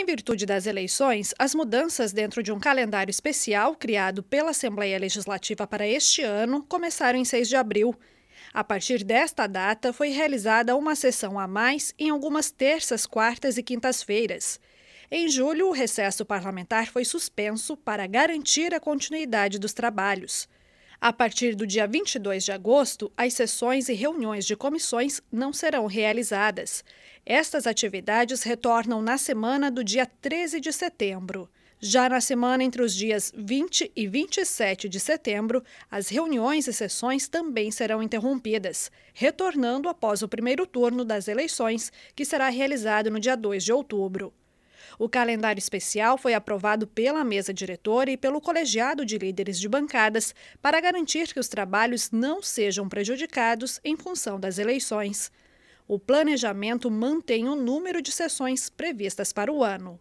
Em virtude das eleições, as mudanças dentro de um calendário especial criado pela Assembleia Legislativa para este ano começaram em 6 de abril. A partir desta data, foi realizada uma sessão a mais em algumas terças, quartas e quintas-feiras. Em julho, o recesso parlamentar foi suspenso para garantir a continuidade dos trabalhos. A partir do dia 22 de agosto, as sessões e reuniões de comissões não serão realizadas. Estas atividades retornam na semana do dia 13 de setembro. Já na semana entre os dias 20 e 27 de setembro, as reuniões e sessões também serão interrompidas, retornando após o primeiro turno das eleições, que será realizado no dia 2 de outubro. O calendário especial foi aprovado pela mesa diretora e pelo colegiado de líderes de bancadas para garantir que os trabalhos não sejam prejudicados em função das eleições. O planejamento mantém o número de sessões previstas para o ano.